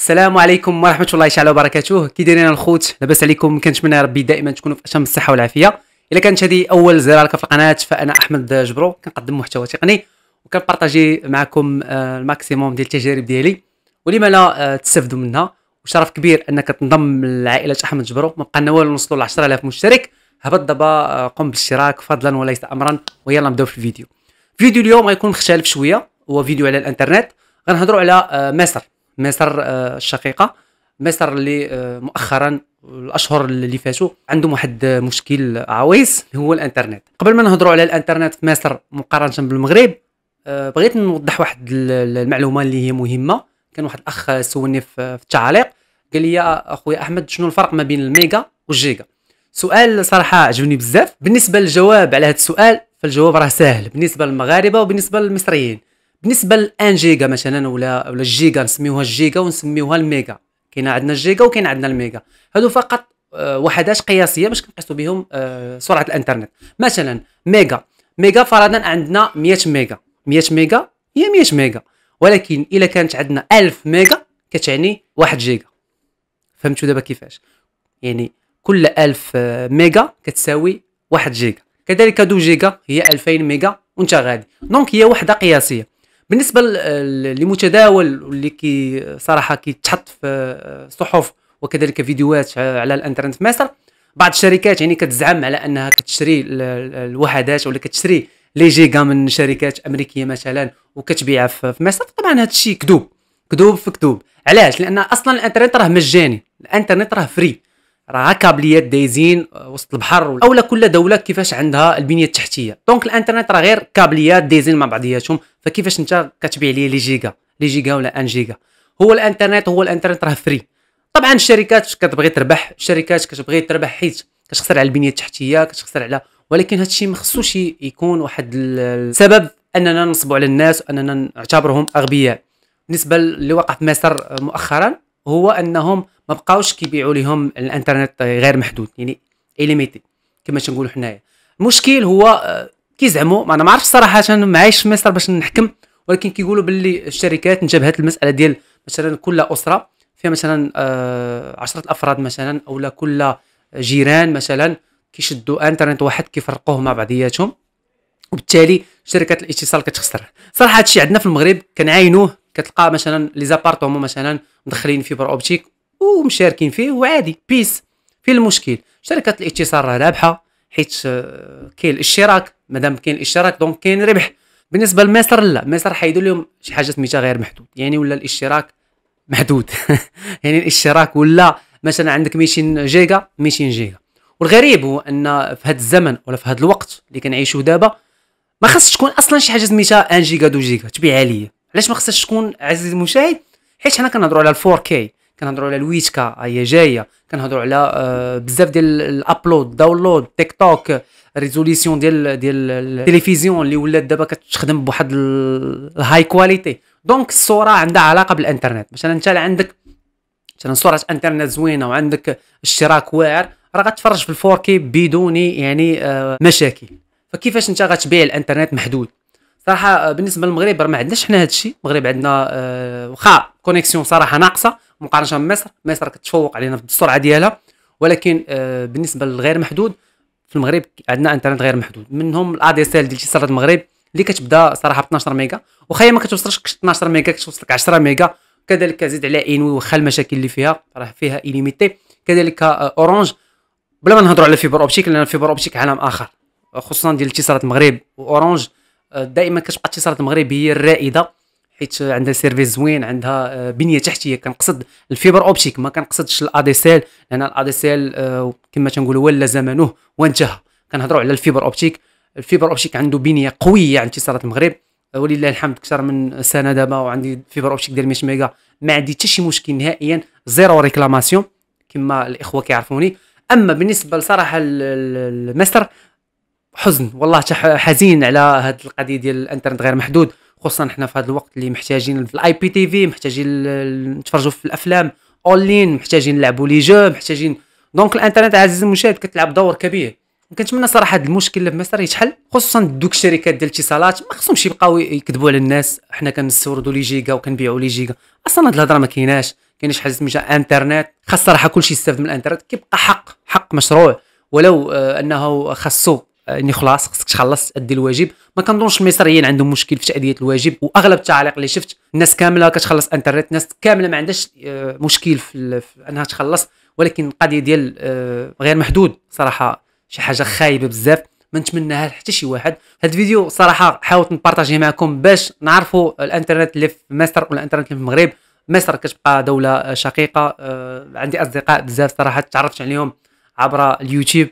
السلام عليكم ورحمه الله تعالى وبركاته كي دايرين الخوت لاباس عليكم كنتمنى ربي دائما تكونوا في اتم الصحه والعافيه الا كانت هذه اول زياره لك في القناه فانا احمد جبرو كنقدم محتوى تقني وكنبارطاجي معكم آه، الماكسيموم ديال التجارب ديالي ولما لا آه، تستافدوا منها وشرف كبير انك تنضم لعائله احمد جبرو ما بقى لنا والو نوصلوا ل 10000 مشترك هبط دابا آه، قم بالاشتراك فضلا وليس امرا ويلا نبداو في الفيديو فيديو اليوم غيكون مختلف شويه هو فيديو على الانترنت غنهضروا على مصر مصر الشقيقه آه، مصر اللي آه، مؤخرا الاشهر اللي فاتوا عندهم واحد آه، مشكل عويص هو الانترنت قبل ما نهضروا على الانترنت في مصر مقارنه بالمغرب بغيت نوضح واحد المعلومه اللي هي مهمه كان واحد الاخ سولني في التعليق قال لي اخويا احمد شنو الفرق ما بين الميجا والجيجا سؤال صراحه عجبني بزاف بالنسبه للجواب على هذا السؤال فالجواب راه سهل بالنسبه للمغاربه وبالنسبه للمصريين بالنسبه ل 1 جيجا مثلا ولا ولا الجيجا نسميوها الجيجا ونسميوها الميجا كاين عندنا الجيجا وكاين عندنا الميجا هادو فقط آه، وحدات قياسيه باش كنقيسوا بهم آه، سرعه الانترنت مثلا ميجا ميجا فرضا عندنا 100 ميجا 100 ميجا هي 100 ميجا ولكن الا كانت عندنا 1000 ميجا كتعني 1 جيجا فهمتوا دابا كيفاش يعني كل 1000 آه، ميجا كتساوي 1 جيجا كذلك 2 جيجا هي 2000 ميجا وانت غادي دونك هي وحده قياسيه بالنسبه لمتداول واللي كي صراحه كيتحط في صحف وكذلك فيديوهات على الانترنت في مصر بعض الشركات يعني كتزعم على انها كتشري الوحدات ولا كتشري لي جيجا من شركات امريكيه مثلا وكتبيعها في مصر طبعا هذا الشيء كذوب كذوب في كذوب علاش لان اصلا الانترنت راه مجاني الانترنت راه فري راه كابليات دايزين آه، وسط البحر اولا كل دوله كيفاش عندها البنيه التحتيه دونك الانترنت راه غير كابليات دايزين مع بعضياتهم فكيفاش انت كتبيع لي لي جيجا لي جيجا ولا ان جيجا هو الانترنت هو الانترنت راه فري طبعا الشركات كتبغي تربح الشركات كتبغي تربح حيت كتخسر على البنيه التحتيه كتخسر على ولكن هذا الشيء ما خصوش يكون واحد السبب اننا نصبوا على الناس واننا نعتبرهم اغبياء بالنسبه اللي وقع في مصر آه، مؤخرا هو انهم ما بقاوش كيبيعوا لهم الانترنت غير محدود يعني ليميتي كما تنقولوا حنايا المشكل هو آه، كيزعموا ما انا ما عرفتش صراحه معايش في مصر باش نحكم ولكن كيقولوا باللي الشركات انتبهت المساله ديال مثلا كل اسره فيها مثلا آه عشرة افراد مثلا او لا كل جيران مثلا كيشدوا انترنت واحد كيفرقوه مع بعضياتهم وبالتالي شركات الاتصال كتخسر صراحه هادشي عندنا في المغرب كنعاينوه كتلقى مثلا لي زابارتومون مثلا مدخلين فيبر اوبتيك ومشاركين فيه وعادي بيس فين المشكل شركه الاتصال راه رابحه حيت آه، كاين الاشتراك مادام كاين الاشتراك دونك كاين ربح بالنسبه لمصر لا مصر حيدوا لهم شي حاجه سميتها غير محدود يعني ولا الاشتراك محدود يعني الاشتراك ولا مثلا عندك 200 جيجا 200 جيجا والغريب هو ان في هذا الزمن ولا في هذا الوقت اللي كنعيشوه دابا ما خصش تكون اصلا شي حاجه سميتها 1 جيجا 2 جيجا تبيع عليا علاش ما خصهاش تكون عزيزي المشاهد حيت حنا كنهضروا على 4 كي كنهضروا على الويتكا هي جايه كنهضروا على آه، بزاف ديال الابلود داونلود تيك توك ريزوليسيون ديال ديال التلفزيون اللي ولات دابا كتخدم بواحد الهاي كواليتي دونك الصوره عندها علاقه بالانترنت مثلا انت عندك مثلا صوره انترنت زوينه وعندك اشتراك واعر راه غتفرج في الفوركي بدون يعني آه، مشاكل فكيفاش انت غتبيع الانترنت محدود صراحه آه، بالنسبه للمغرب ما عندناش حنا هذا الشيء المغرب عندنا آه، واخا كونيكسيون صراحه ناقصه مقارنه بمصر مصر كتفوق علينا بالسرعه ديالها ولكن آه، بالنسبه للغير محدود في المغرب عندنا انترنت غير محدود منهم الاديسيل ديال اتصالات المغرب اللي كتبدا صراحه ب 12 ميجا واخا ما كتوصلش 12 ميجا كتوصلك 10 ميجا كذلك زيد على انوي واخا المشاكل اللي فيها راه فيها ايليميتي كذلك اورانج بلا ما نهضروا على فيبر اوبتيك لان فيبر اوبتيك عالم اخر خصوصا ديال اتصالات المغرب واورانج دائما كتبقى الاتصالات المغرب هي الرائده حيت عندها سيرفيس زوين عندها آه، بنيه تحتيه كنقصد الفيبر اوبتيك ما كنقصدش دي سيل لان دي سيل آه، كما تنقولوا ولا زمنه وانتهى كنهضروا على الفيبر اوبتيك الفيبر اوبتيك عنده بنيه قويه عند اتصالات المغرب آه، ولله الحمد اكثر من سنه دابا وعندي فيبر اوبتيك ديال 100 ميغا ما عندي حتى شي مشكل نهائيا زيرو ريكلاماسيون كما الاخوه كيعرفوني اما بالنسبه لصراحه المستر حزن والله حزين على هذه القضيه ديال الانترنت غير محدود خصوصا احنا في هذا الوقت اللي محتاجين في الاي بي تي في محتاجين نتفرجوا في الافلام اونلاين محتاجين نلعبوا لي جو محتاجين دونك الانترنت عزيزي المشاهد كتلعب دور كبير كنتمنى صراحه هذا المشكل في مصر يتحل خصوصا دوك الشركات ديال الاتصالات ما خصهمش يبقاو يكذبوا على الناس حنا كنستوردوا لي جيجا وكنبيعوا لي جيجا اصلا هاد الهضره ما كايناش كاين شي حاجه سميتها انترنت خاص صراحه كلشي يستافد من الانترنت كيبقى حق حق مشروع ولو آه، انه خاصو يعني خلاص خصك تخلص تادي الواجب ما كنظنش المصريين عندهم مشكل في تاديه الواجب واغلب التعاليق اللي شفت الناس كامله كتخلص انترنت الناس كامله ما عندهاش آه، مشكل في, في انها تخلص ولكن القضيه ديال آه، غير محدود صراحه شي حاجه خايبه بزاف ما نتمناها حتى شي واحد هذا الفيديو صراحه حاولت نبارطاجيه معكم باش نعرفوا الانترنت اللي في مصر ولا الانترنت اللي في المغرب مصر كتبقى دوله شقيقه آه، عندي اصدقاء بزاف صراحه تعرفت عليهم عبر اليوتيوب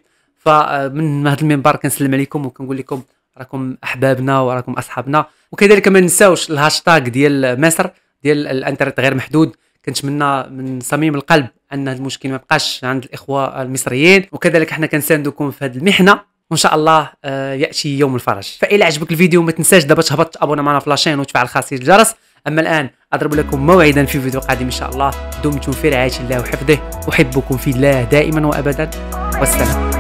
فمن آه، هذا المنبر كنسلم عليكم وكنقول لكم راكم احبابنا وراكم اصحابنا وكذلك ما ننساوش الهاشتاغ ديال مصر ديال الانترنت غير محدود كنتمنى من صميم القلب ان هذا المشكل ما بقاش عند الاخوه المصريين وكذلك حنا كنساندوكم في هذه المحنه وان شاء الله آه، ياتي يوم الفرج فإلى عجبك الفيديو ما تنساش دابا تهبط تابونا معنا في لاشين وتفعل خاصيه الجرس اما الان اضرب لكم موعدا في فيديو قادم ان شاء الله دمتم في رعايه الله وحفظه احبكم في الله دائما وابدا والسلام